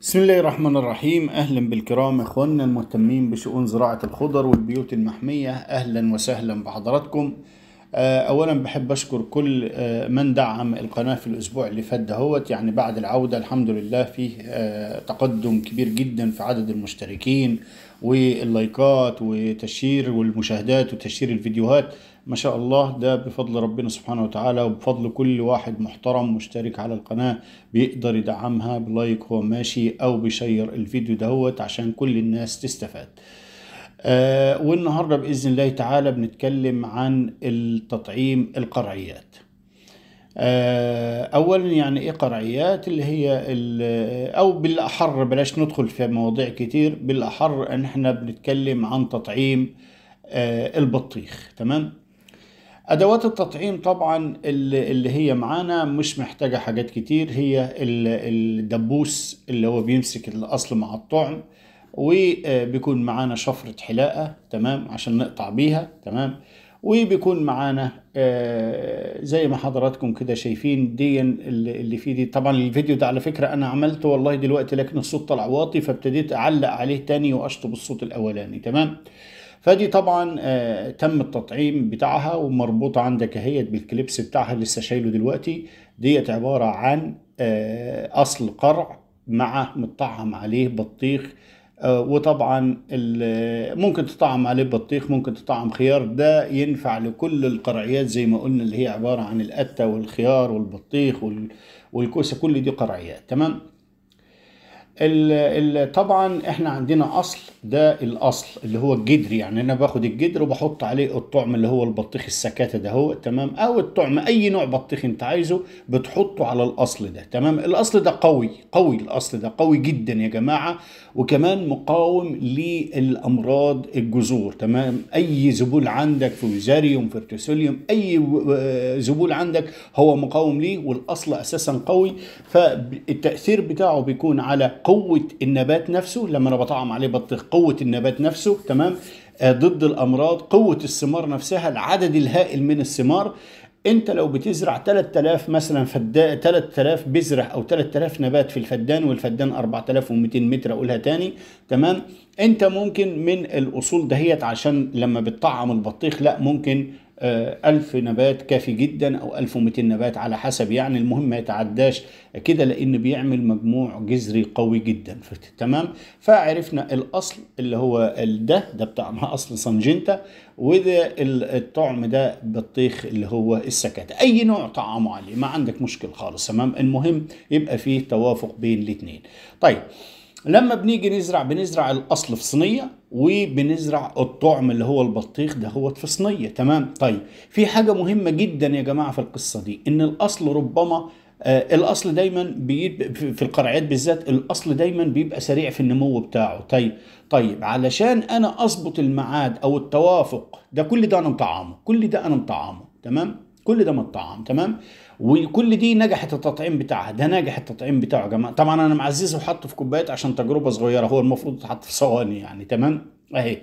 بسم الله الرحمن الرحيم اهلا بالكرام اخواننا المهتمين بشؤون زراعه الخضر والبيوت المحميه اهلا وسهلا بحضراتكم آه، اولا بحب اشكر كل آه، من دعم القناه في الاسبوع اللي فات دهوت يعني بعد العوده الحمد لله فيه آه، تقدم كبير جدا في عدد المشتركين واللايكات وتشير والمشاهدات وتشير الفيديوهات ما شاء الله ده بفضل ربنا سبحانه وتعالى وبفضل كل واحد محترم مشترك على القناة بيقدر يدعمها بلايك هو ماشي او بيشير الفيديو دهوت عشان كل الناس تستفاد آه والنهاردة بإذن الله تعالى بنتكلم عن التطعيم القرعيات آه، اولا يعني ايه قرعيات اللي هي او بالاحر بلاش ندخل في مواضيع كتير بالاحر ان احنا بنتكلم عن تطعيم آه، البطيخ تمام ادوات التطعيم طبعا اللي هي معانا مش محتاجه حاجات كتير هي الدبوس اللي هو بيمسك الاصل مع الطعم وبيكون آه، معانا شفره حلاقه تمام عشان نقطع بيها تمام وبيكون معانا آه، زي ما حضراتكم كده شايفين دي اللي فيه دي طبعا الفيديو ده على فكرة انا عملته والله دلوقتي لكن الصوت طلع واطي فابتديت اعلق عليه تاني واشطب الصوت الاولاني تمام فدي طبعا آه، تم التطعيم بتاعها ومربوطة عندك هي بالكليبس بتاعها لسه شايله دلوقتي ديت عبارة عن آه، اصل قرع مع متطعم عليه بطيخ آه، وطبعا ممكن تطعم عليه بطيخ ممكن تطعم خيار ده ينفع لكل القرعيات زي ما قلنا اللي هي عبارة عن القتة والخيار والبطيخ والكوسة كل دي قرعيات تمام طبعا احنا عندنا اصل ده الاصل اللي هو الجدر يعني انا باخد الجدر وبحط عليه الطعم اللي هو البطيخ السكاتة ده هو تمام او الطعم اي نوع بطيخ انت عايزه بتحطه على الاصل ده تمام الاصل ده قوي قوي الاصل ده قوي جدا يا جماعة وكمان مقاوم للامراض الجذور تمام اي زبول عندك فوزاريوم فرتسوليوم اي زبول عندك هو مقاوم ليه والاصل اساسا قوي فالتأثير بتاعه بيكون على قوة النبات نفسه لما انا بطعم عليه بطيخ قوي قوه النبات نفسه تمام آه، ضد الامراض قوه الثمار نفسها العدد الهائل من الثمار انت لو بتزرع 3000 مثلا فدا 3000 بذره او 3000 نبات في الفدان والفدان 4200 متر اقولها تاني تمام انت ممكن من الاصول دهيت عشان لما بتطعم البطيخ لا ممكن آه، ألف نبات كافي جدا أو 1200 نبات على حسب يعني المهم ما يتعداش كده لأن بيعمل مجموع جذري قوي جدا تمام فعرفنا الأصل اللي هو ده ده بتاع أصل سنجنتا وده الطعم ده بطيخ اللي هو السكاتة أي نوع طعمه عليه ما عندك مشكل خالص تمام المهم يبقى فيه توافق بين الاتنين طيب لما بنيجي نزرع بنزرع الاصل في صينيه وبنزرع الطعم اللي هو البطيخ ده هو في صينيه تمام طيب في حاجه مهمه جدا يا جماعه في القصه دي ان الاصل ربما آه الاصل دايما في القرعيات بالذات الاصل دايما بيبقى سريع في النمو بتاعه طيب طيب علشان انا اظبط الميعاد او التوافق ده كل ده انا مطعمه كل ده انا مطعمه تمام كل ده الطعام تمام وكل دي نجحت التطعيم بتاعها ده نجح التطعيم بتاعه يا جماعه طبعا انا معززه وحطه في كوبايات عشان تجربه صغيره هو المفروض تحط في صواني يعني تمام اهي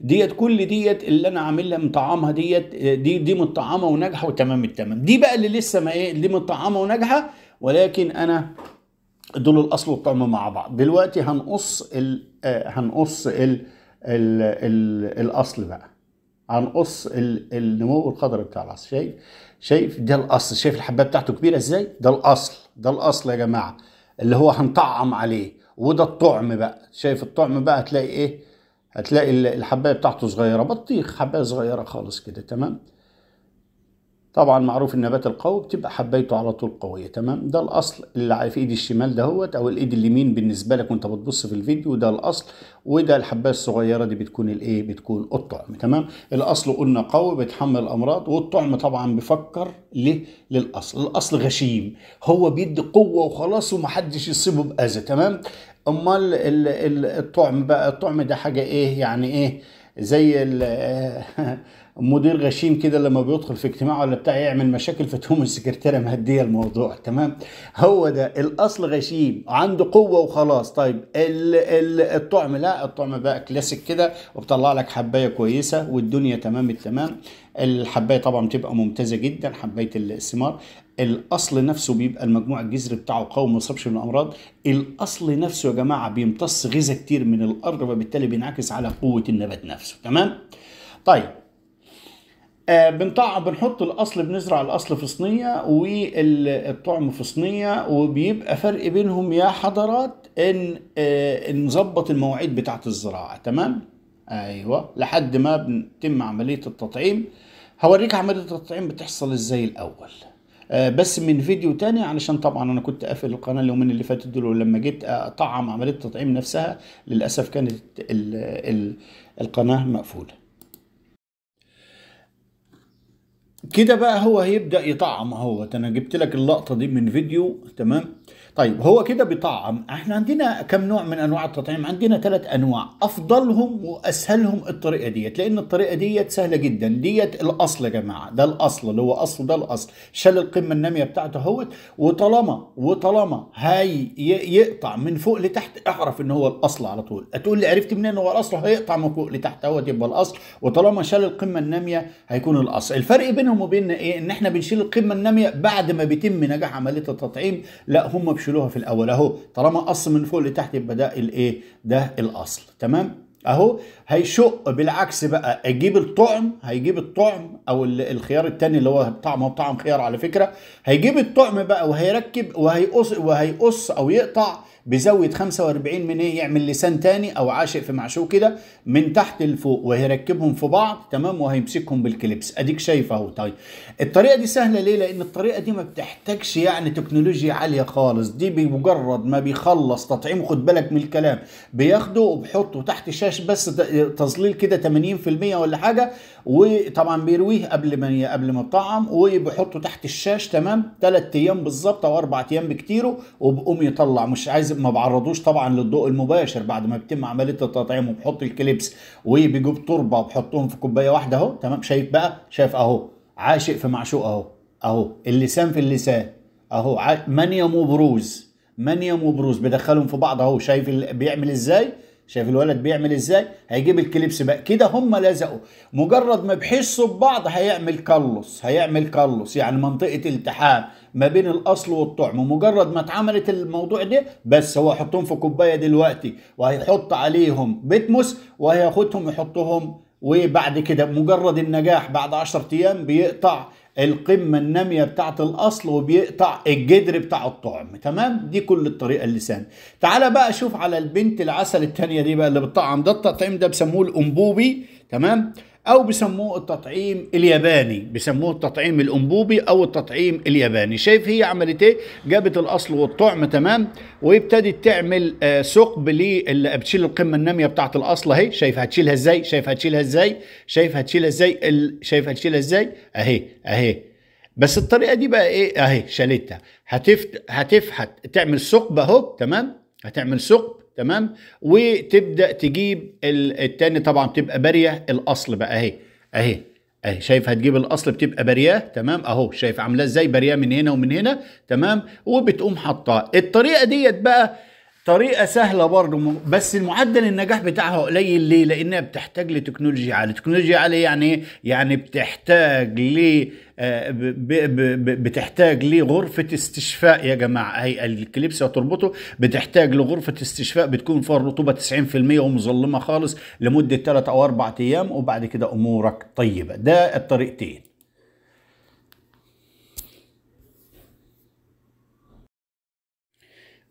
ديت كل ديت اللي انا عاملها من طعامها ديت دي دي متطعمه وناجحه وتمام التمام دي بقى اللي لسه ما ايه دي متطعمه وناجحه ولكن انا دول الاصل والطعم مع بعض دلوقتي هنقص الـ آه، هنقص الـ الـ الـ الاصل بقى هنقص النمو القدري بتاع العصر شايف شايف ده الاصل شايف الحبايه بتاعته كبيره ازاي ده الاصل ده الاصل يا جماعه اللي هو هنطعم عليه وده الطعم بقى شايف الطعم بقى هتلاقي ايه هتلاقي الحبايه بتاعته صغيره بطيخ حبايه صغيره خالص كده تمام طبعا معروف النبات القوي بتبقى حبيته على طول قويه تمام ده الاصل اللي في ايدي الشمال دهوت او الايد اليمين بالنسبه لك وانت بتبص في الفيديو ده الاصل وده الحبايه الصغيره دي بتكون الايه بتكون الطعم تمام الاصل قلنا قوي بيتحمل الامراض والطعم طبعا بيفكر ليه للاصل الاصل غشيم هو بيدي قوه وخلاص ومحدش يصيبه باذى تمام امال الطعم بقى الطعم ده حاجه ايه يعني ايه زي مدير غشيم كده لما بيدخل في اجتماع ولا بتاع يعمل مشاكل فتقوم السكرتيره مهديه الموضوع تمام هو ده الاصل غشيم عنده قوه وخلاص طيب ال ال الطعم لا الطعم بقى كلاسيك كده وبطلع لك حبايه كويسه والدنيا تمام التمام الحبايه طبعا بتبقى ممتازه جدا حبايه الثمار الاصل نفسه بيبقى المجموع الجذري بتاعه قوي ما يصابش من الامراض الاصل نفسه يا جماعه بيمتص غذاء كتير من الارض وبالتالي بينعكس على قوه النبات نفسه تمام طيب آه، بنطع بنحط الاصل بنزرع الاصل في صينيه والطعم في صينيه وبيبقى فرق بينهم يا حضرات ان آه، نظبط المواعيد بتاعه الزراعه تمام ايوه لحد ما بتتم عمليه التطعيم هوريك عمليه التطعيم بتحصل ازاي الاول آه، بس من فيديو تاني علشان طبعا انا كنت قافل القناه اليومين اللي فاتت دول ولما جيت اطعم عمليه التطعيم نفسها للاسف كانت القناه مقفوله كده بقى هو هيبدأ يطعم اهوت انا جبت لك اللقطة دي من فيديو تمام طيب هو كده بيطعم احنا عندنا كم نوع من انواع التطعيم عندنا ثلاث انواع افضلهم واسهلهم الطريقه ديت لان الطريقه ديت سهله جدا ديت الاصل يا جماعه ده الاصل اللي هو اصل ده الاصل شال القمه الناميه بتاعته اهوت وطالما وطالما هاي يقطع من فوق لتحت اعرف ان هو الاصل على طول هتقول لي عرفت منين هو الاصل هيقطع من فوق لتحت اهوت يبقى الاصل وطالما شال القمه الناميه هيكون الاصل الفرق بينهم وبين ايه ان احنا بنشيل القمه الناميه بعد ما بيتم نجاح عمليه التطعيم لا هم بشو شيلوها في الاول اهو طالما قص من فوق لتحت يبقى ده الايه ده الاصل تمام اهو هيشق بالعكس بقى اجيب الطعم هيجيب الطعم او الخيار الثاني اللي هو طعم هو طعم خيار على فكره هيجيب الطعم بقى وهيركب وهيقص وهيقص او يقطع بزاويه 45 ايه يعمل لسان تاني او عاشق في معشوق كده من تحت لفوق وهيركبهم في بعض تمام وهيمسكهم بالكليبس اديك شايف اهو طيب الطريقه دي سهله ليه لان الطريقه دي ما بتحتاجش يعني تكنولوجيا عاليه خالص دي بمجرد ما بيخلص تطعيم خد بالك من الكلام بياخده وبيحطه تحت الشاشه بس تظليل كده 80% ولا حاجه وطبعا بيرويه قبل ما قبل ما يطعم وبيحطه تحت الشاش تمام ثلاث ايام بالظبط او اربع ايام بكتيره وبقوم يطلع مش عايز ما بعرضوش طبعا للضوء المباشر بعد ما بتتم عمليه التطعيم وبحط الكليبس وبيجيب تربه وبحطهم في كوبايه واحده اهو تمام شايف بقى شايف اهو عاشق في معشوق اهو اهو اللسان في اللسان اهو منيا منيم وبروز منيم وبروز بدخلهم في بعض اهو شايف بيعمل ازاي شايف الولد بيعمل ازاي هيجيب الكليبس بقى كده هم لزقوا مجرد ما بيحسوا ببعض هيعمل كلص هيعمل كلص يعني منطقه التحام ما بين الاصل والطعم مجرد ما اتعملت الموضوع ده بس هو حطهم في كوبايه دلوقتي وهيحط عليهم بتموس وهياخدهم يحطهم وبعد كده مجرد النجاح بعد 10 ايام بيقطع القمة النامية بتاعة الأصل وبيقطع الجدر بتاع الطعم تمام دي كل الطريقة اللسان تعالى بقى شوف على البنت العسل التانية دي بقى اللي بتطعم ده التطعيم ده بسموه الأنبوبي تمام او بيسموه التطعيم الياباني بيسموه التطعيم الانبوبي او التطعيم الياباني شايف هي عملت ايه جابت الاصل والطعم تمام وابتدت تعمل آه ثقب اللي بتشيل القمه الناميه بتاعه الاصل اهي شايف هتشيلها ازاي شايف هتشيلها ازاي شايف هتشيلها ازاي شايف هتشيلها ازاي اهي اهي بس الطريقه دي بقى ايه اهي شالتها هتفت... هتفحت تعمل ثقب اهو تمام هتعمل ثقب تمام وتبدا تجيب التاني طبعا بتبقى باريه الاصل بقى اهي اهي اهي شايف هتجيب الاصل بتبقى باريه تمام اهو شايف عاملاه ازاي باريه من هنا ومن هنا تمام وبتقوم حطاه الطريقه ديت بقى طريقه سهله برضه بس المعدل النجاح بتاعها قليل ليه لانها بتحتاج لتكنولوجيا عاليه تكنولوجيا عاليه يعني ايه يعني بتحتاج ل آه، بتحتاج لغرفة استشفاء يا جماعة هي الكليبس هتربطه بتحتاج لغرفة استشفاء بتكون فيها الرطوبة 90% ومظلمة خالص لمدة 3 أو 4 أيام وبعد كده أمورك طيبة ده الطريقتين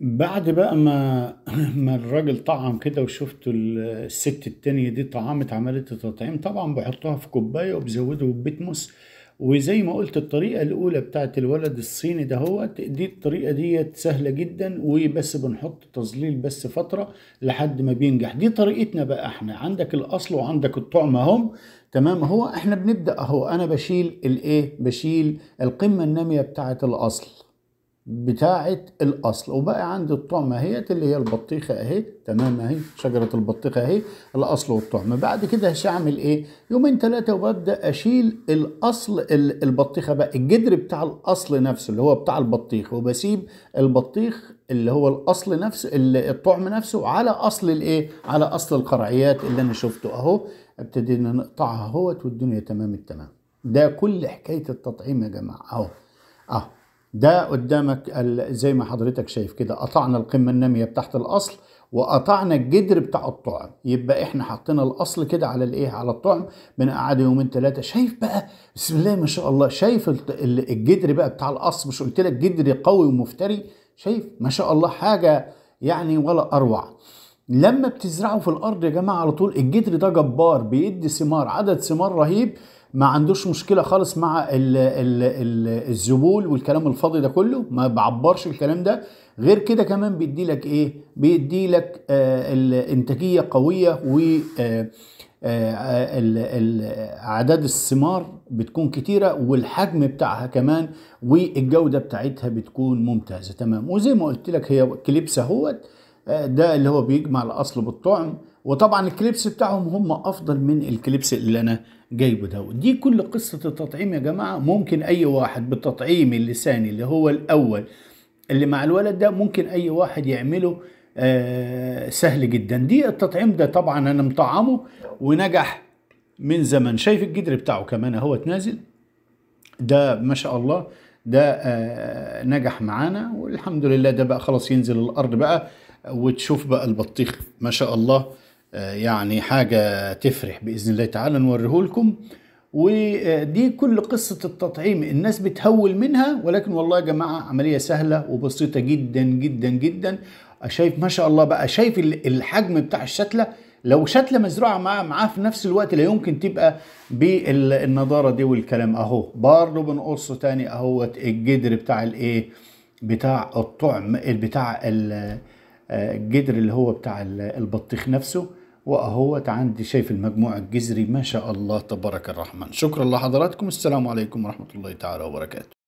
بعد بقى ما ما الراجل طعم كده وشفت الست التانية دي طعمت عملت التطعيم طبعا بحطها في كوباية وبزوده ببتموس وزي ما قلت الطريقة الأولى بتاعت الولد الصيني ده هو دي الطريقة ديت سهلة جدا وبس بنحط تظليل بس فترة لحد ما بينجح دي طريقتنا بقى احنا عندك الأصل وعندك الطعم هم تمام هو احنا بنبدأ أهو أنا بشيل الإيه بشيل القمة النامية بتاعت الأصل بتاعة الأصل وبقى عندي الطعمة اهيت اللي هي البطيخة أهي تمام أهي شجرة البطيخة أهي الأصل والطعمة بعد كده هشعمل إيه؟ يومين ثلاثة وببدأ أشيل الأصل البطيخة بقى الجدر بتاع الأصل نفسه اللي هو بتاع البطيخ وبسيب البطيخ اللي هو الأصل نفسه الطعم نفسه على أصل الإيه؟ على أصل القرعيات اللي أنا شفته أهو ابتدينا نقطعها اهوت والدنيا تمام التمام ده كل حكاية التطعيم يا جماعة أهو أهو ده قدامك زي ما حضرتك شايف كده قطعنا القمة النامية بتاعت الأصل وقطعنا الجدر بتاع الطعم يبقى احنا حطينا الاصل كده على الايه على الطعم بنقعده يومين ثلاثه شايف بقى بسم الله ما شاء الله شايف الجدر بقى بتاع الاصل مش قلت لك جدر قوي ومفتري شايف ما شاء الله حاجه يعني ولا اروع لما بتزرعه في الارض يا جماعه على طول الجدر ده جبار بيدي ثمار عدد ثمار رهيب ما عندوش مشكله خالص مع الـ الـ الـ الزبول والكلام الفاضي ده كله ما بعبرش الكلام ده غير كده كمان بيدي لك ايه بيدي لك آه الانتاجيه قويه و آه اعداد آه، الثمار بتكون كتيره والحجم بتاعها كمان والجوده بتاعتها بتكون ممتازه تمام وزي ما قلت لك هي كليبس اهوت آه، ده اللي هو بيجمع الاصل بالطعم وطبعا الكليبس بتاعهم هم افضل من الكليبس اللي انا جايبه ده دي كل قصة التطعيم يا جماعة ممكن أي واحد بالتطعيم اللساني اللي هو الأول اللي مع الولد ده ممكن أي واحد يعمله آه سهل جدا دي التطعيم ده طبعا أنا مطعمه ونجح من زمن شايف الجدر بتاعه كمان هو تنازل ده ما شاء الله ده آه نجح معانا والحمد لله ده بقى خلاص ينزل الأرض بقى وتشوف بقى البطيخ ما شاء الله يعني حاجة تفرح بإذن الله تعالى نوريه لكم ودي كل قصة التطعيم الناس بتهول منها ولكن والله يا جماعة عملية سهلة وبسيطة جدا جدا جدا شايف ما شاء الله بقى شايف الحجم بتاع الشتلة لو شتلة مزروعة معاه معاه في نفس الوقت لا يمكن تبقى بالنضارة دي والكلام اهو برضه بنقصه تاني اهوت الجدر بتاع الايه بتاع الطعم بتاع الجدر اللي هو بتاع البطيخ نفسه واهوت عندي شايف المجموع الجزري ما شاء الله تبارك الرحمن شكرا لحضراتكم السلام عليكم ورحمة الله تعالى وبركاته